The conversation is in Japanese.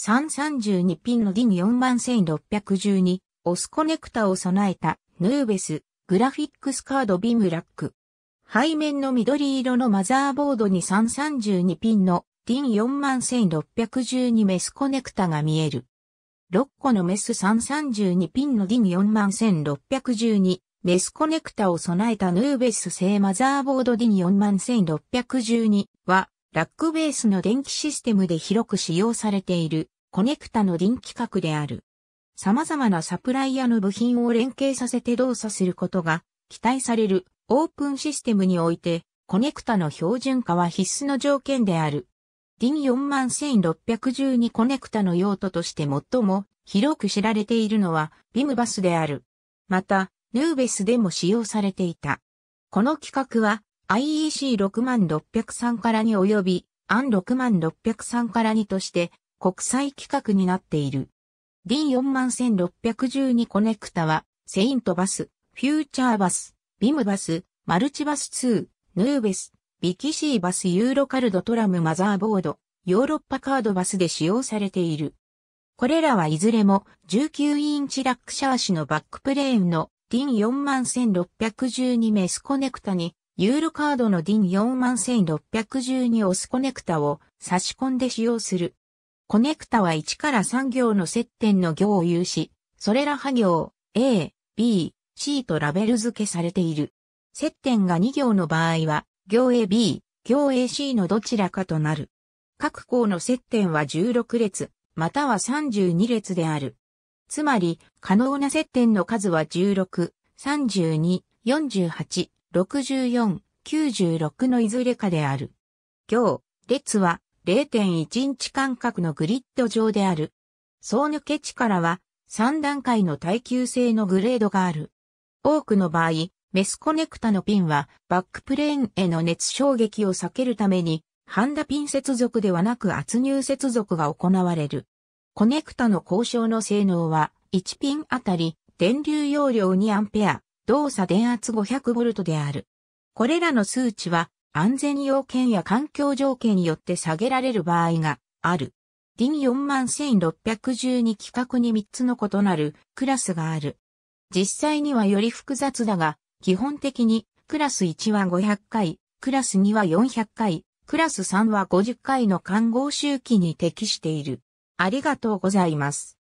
332ピンのディン41612、オスコネクタを備えた、ヌーベス、グラフィックスカードビムラック。背面の緑色のマザーボードに332ピンのディン41612メスコネクタが見える。6個のメス332ピンのディン41612メスコネクタを備えたヌーベス製マザーボードディン41612はラックベースの電気システムで広く使用されているコネクタの臨規格である。様々なサプライヤーの部品を連携させて動作することが期待されるオープンシステムにおいてコネクタの標準化は必須の条件である。DIN41612 コネクタの用途として最も広く知られているのはビムバスである。また、ヌーベスでも使用されていた。この規格は IEC6603 からに及び、n 6603からにとして国際規格になっている。D41612 コネクタは、セイントバス、フューチャーバス、ビムバス、マルチバス2、ヌーベス、ビキシーバスユーロカルドトラムマザーボード、ヨーロッパカードバスで使用されている。これらはいずれも19インチラックシャーシのバックプレーンの DIN41612 メスコネクタにユーロカードの DIN41612 オスコネクタを差し込んで使用する。コネクタは1から3行の接点の行を有し、それら波行 A、B、C とラベル付けされている。接点が2行の場合は、行 A、B、行 A、C のどちらかとなる。各項の接点は16列、または32列である。つまり、可能な接点の数は16、32、48、64、96のいずれかである。行、列は0.1インチ間隔のグリッド上である。総抜け値からは3段階の耐久性のグレードがある。多くの場合、メスコネクタのピンはバックプレーンへの熱衝撃を避けるために、ハンダピン接続ではなく圧入接続が行われる。コネクタの交渉の性能は1ピンあたり電流容量2ア、動作電圧 500V である。これらの数値は安全要件や環境条件によって下げられる場合がある。DIN41612 規格に3つの異なるクラスがある。実際にはより複雑だが、基本的にクラス1は500回、クラス2は400回、クラス3は50回の看合周期に適している。ありがとうございます。